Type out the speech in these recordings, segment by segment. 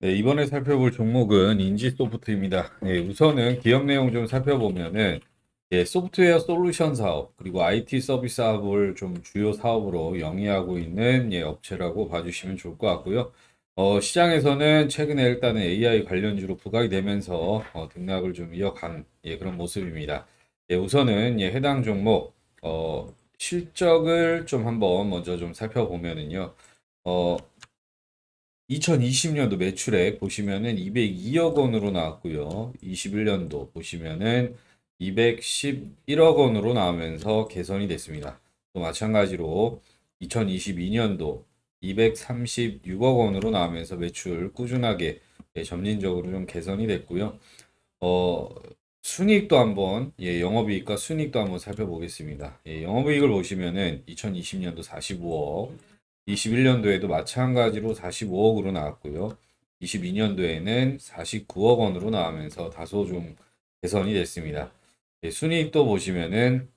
네, 이번에 살펴볼 종목은 인지 소프트입니다. 예, 우선은 기업 내용 좀 살펴보면은 예, 소프트웨어 솔루션 사업 그리고 IT 서비스 사업을 좀 주요 사업으로 영위하고 있는 예, 업체라고 봐주시면 좋을 것 같고요. 어, 시장에서는 최근에 일단은 AI 관련주로 부각이 되면서 어, 등락을 좀 이어간 예, 그런 모습입니다. 예, 우선은 예, 해당 종목 어, 실적을 좀 한번 먼저 좀 살펴보면은요. 어, 2020년도 매출액 보시면은 202억 원으로 나왔고요. 21년도 보시면은 211억 원으로 나오면서 개선이 됐습니다. 또 마찬가지로 2022년도 236억 원으로 나오면서 매출 꾸준하게 예, 점진적으로 좀 개선이 됐고요. 어, 순익도 한번 예, 영업이익과 순익도 한번 살펴보겠습니다. 예, 영업이익을 보시면은 2020년도 45억 21년도에도 마찬가지로 45억으로 나왔고요. 22년도에는 49억 원으로 나오면서 다소 좀 개선이 됐습니다. 예, 순이익도 보시면은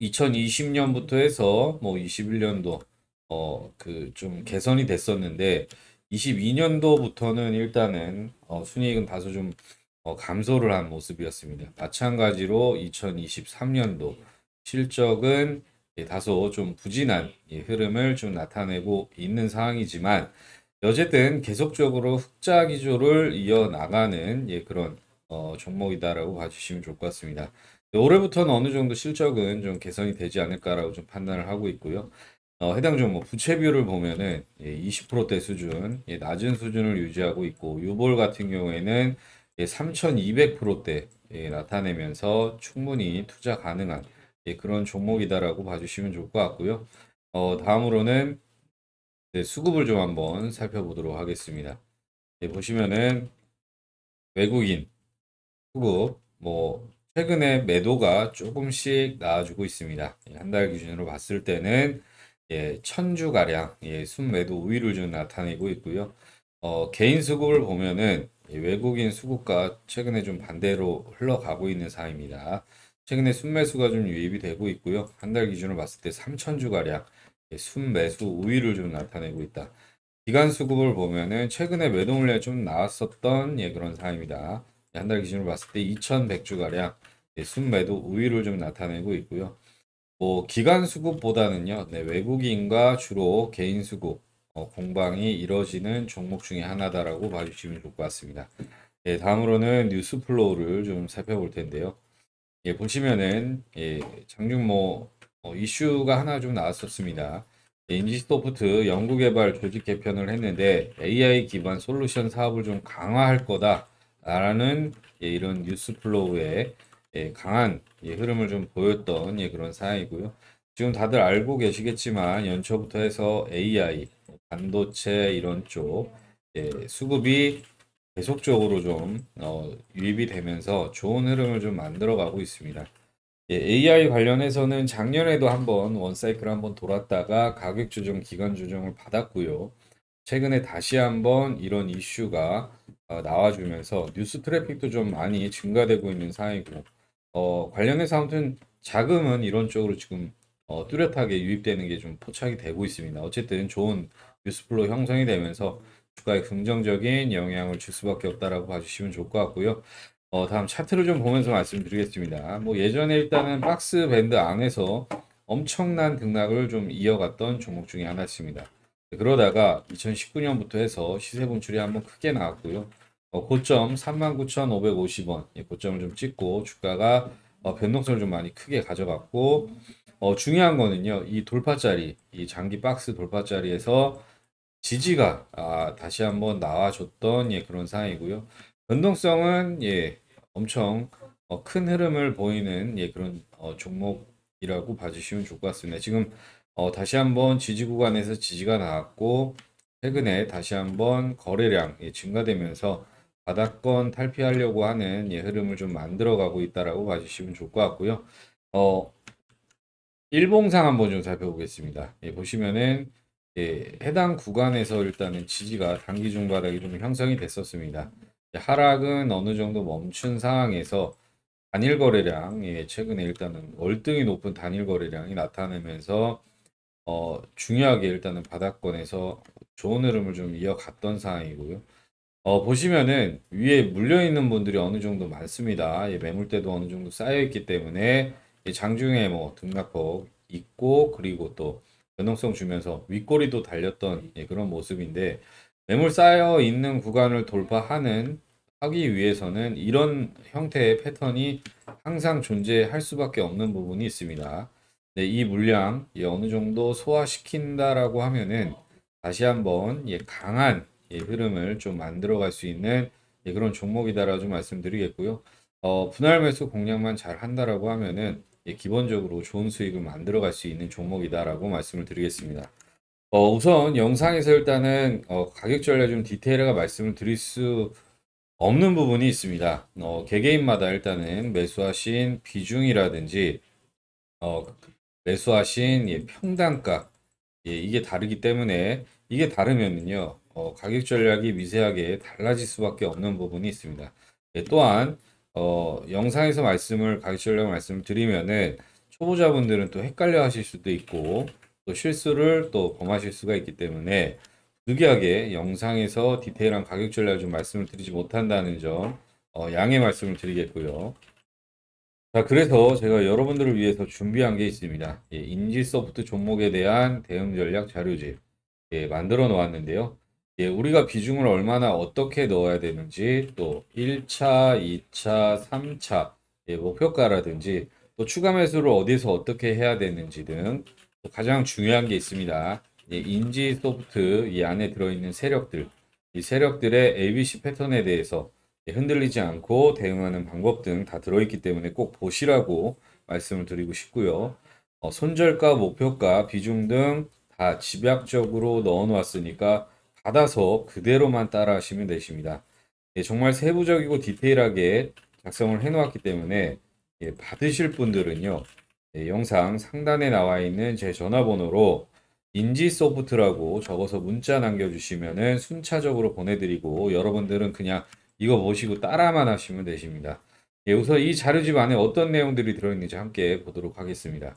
2020년부터 해서 뭐 21년도 어 그 좀 개선이 됐었는데 22년도부터는 일단은 어 순이익은 다소 좀어 감소를 한 모습이었습니다. 마찬가지로 2023년도 실적은 예, 다소 좀 부진한 예, 흐름을 좀 나타내고 있는 상황이지만 어쨌든 계속적으로 흑자 기조를 이어나가는 예, 그런 어, 종목이다라고 봐주시면 좋을 것 같습니다. 네, 올해부터는 어느 정도 실적은 좀 개선이 되지 않을까라고 좀 판단을 하고 있고요. 어, 해당 종목 뭐 부채비율을 보면은 예, 20%대 수준, 예, 낮은 수준을 유지하고 있고 유볼 같은 경우에는 예, 3,200%대 예, 나타내면서 충분히 투자 가능한 예, 그런 종목이다라고 봐주시면 좋을 것 같고요. 어, 다음으로는 네, 수급을 좀 한번 살펴보도록 하겠습니다. 예, 보시면은 외국인 수급 뭐 최근에 매도가 조금씩 나와주고 있습니다. 예, 한달 기준으로 봤을 때는 예, 천주 가량 예, 순매도 우위를 좀 나타내고 있고요. 어, 개인 수급을 보면은 예, 외국인 수급과 최근에 좀 반대로 흘러가고 있는 상황입니다. 최근에 순매수가 좀 유입이 되고 있고요. 한 달 기준으로 봤을 때 3천주가량 예, 순매수 우위를 좀 나타내고 있다. 기간 수급을 보면은 최근에 매도 물량이 좀 나왔었던 예, 그런 상황입니다. 예, 한달 기준으로 봤을 때 2,100주가량 예, 순매도 우위를 좀 나타내고 있고요. 뭐 기간 수급보다는요. 네, 외국인과 주로 개인 수급 어, 공방이 이뤄지는 종목 중에 하나다라고 봐주시면 좋을 것 같습니다. 예, 다음으로는 뉴스 플로우를 좀 살펴볼 텐데요. 예, 보시면은 예, 장윤모 어, 이슈가 하나 좀 나왔었습니다. 예, 인지소프트 연구개발 조직 개편을 했는데 AI 기반 솔루션 사업을 좀 강화할 거다라는 예, 이런 뉴스플로우의 예, 강한 예, 흐름을 좀 보였던 예, 그런 사안이고요. 지금 다들 알고 계시겠지만 연초부터 해서 AI, 반도체 이런 쪽 예, 수급이 계속적으로 좀 어, 유입이 되면서 좋은 흐름을 좀 만들어가고 있습니다. 예, AI 관련해서는 작년에도 한번 원사이클 한번 돌았다가 가격 조정, 기간 조정을 받았고요. 최근에 다시 한번 이런 이슈가 어, 나와주면서 뉴스 트래픽도 좀 많이 증가되고 있는 상이고 어, 관련해서 아무튼 자금은 이런 쪽으로 지금 어, 뚜렷하게 유입되는 게 좀 포착이 되고 있습니다. 어쨌든 좋은 뉴스플로 형성이 되면서 주가에 긍정적인 영향을 줄 수밖에 없다라고 봐주시면 좋을 것 같고요. 어, 다음 차트를 좀 보면서 말씀드리겠습니다. 뭐 예전에 일단은 박스 밴드 안에서 엄청난 등락을 좀 이어갔던 종목 중에 하나였습니다. 그러다가 2019년부터 해서 시세 분출이 한번 크게 나왔고요. 어, 고점 39,550원 예, 고점을 좀 찍고 주가가 어, 변동성을 좀 많이 크게 가져갔고 어, 중요한 거는요. 이 돌파짜리, 이 장기 박스 돌파짜리에서 지지가 아, 다시 한번 나와줬던 예, 그런 상황이고요. 변동성은 예, 엄청 어, 큰 흐름을 보이는 예, 그런 어, 종목이라고 봐주시면 좋을 것 같습니다. 지금 어, 다시 한번 지지 구간에서 지지가 나왔고 최근에 다시 한번 거래량 예, 증가되면서 바닥권 탈피하려고 하는 예, 흐름을 좀 만들어가고 있다라 봐주시면 좋을 것 같고요. 어, 일봉상 한번 좀 살펴보겠습니다. 예, 보시면은 예, 해당 구간에서 일단은 지지가 단기 중바닥이 좀 형성이 됐었습니다. 하락은 어느 정도 멈춘 상황에서 단일 거래량, 예, 최근에 일단은 월등히 높은 단일 거래량이 나타내면서 어, 중요하게 일단은 바닥권에서 좋은 흐름을 좀 이어갔던 상황이고요. 어, 보시면은 위에 물려있는 분들이 어느 정도 많습니다. 예, 매물대도 어느 정도 쌓여있기 때문에 예, 장중에 뭐 등락폭 있고 그리고 또 변동성 주면서 윗꼬리도 달렸던 예, 그런 모습인데 매물 쌓여 있는 구간을 돌파하는 하기 위해서는 이런 형태의 패턴이 항상 존재할 수밖에 없는 부분이 있습니다. 네, 이 물량 예, 어느 정도 소화시킨다라고 하면은 다시 한번 예, 강한 예, 흐름을 좀 만들어갈 수 있는 예, 그런 종목이다라고 좀 말씀드리겠고요. 어, 분할 매수 공략만 잘 한다라고 하면은 예, 기본적으로 좋은 수익을 만들어갈 수 있는 종목이다라고 말씀을 드리겠습니다. 어, 우선 영상에서 일단은 어, 가격 전략 좀 디테일하게 말씀을 드릴 수 없는 부분이 있습니다. 어, 개개인마다 일단은 매수하신 비중이라든지 어, 매수하신 예, 평단가 예, 이게 다르기 때문에 이게 다르면요 어, 가격 전략이 미세하게 달라질 수밖에 없는 부분이 있습니다. 예, 또한 어, 영상에서 말씀을 가르치려고 말씀을 드리면은 초보자분들은 또 헷갈려 하실 수도 있고 또 실수를 또 범하실 수가 있기 때문에 부득이하게 영상에서 디테일한 가격 전략을 좀 말씀을 드리지 못한다는 점 어, 양해 말씀을 드리겠고요. 자 그래서 제가 여러분들을 위해서 준비한 게 있습니다. 예, 인지 소프트 종목에 대한 대응 전략 자료집 예, 만들어 놓았는데요. 예, 우리가 비중을 얼마나 어떻게 넣어야 되는지 또 1차, 2차, 3차 예, 목표가라든지 또 추가 매수를 어디서 어떻게 해야 되는지 등 가장 중요한 게 있습니다. 예, 인지 소프트 이 안에 들어있는 세력들 이 세력들의 ABC 패턴에 대해서 예, 흔들리지 않고 대응하는 방법 등 다 들어있기 때문에 꼭 보시라고 말씀을 드리고 싶고요. 어, 손절가, 목표가, 비중 등 다 집약적으로 넣어 놓았으니까 받아서 그대로만 따라 하시면 되십니다. 예, 정말 세부적이고 디테일하게 작성을 해 놓았기 때문에 예, 받으실 분들은요. 예, 영상 상단에 나와 있는 제 전화번호로 인지 소프트라고 적어서 문자 남겨주시면은 순차적으로 보내드리고 여러분들은 그냥 이거 보시고 따라만 하시면 되십니다. 예, 우선 이 자료집 안에 어떤 내용들이 들어있는지 함께 보도록 하겠습니다.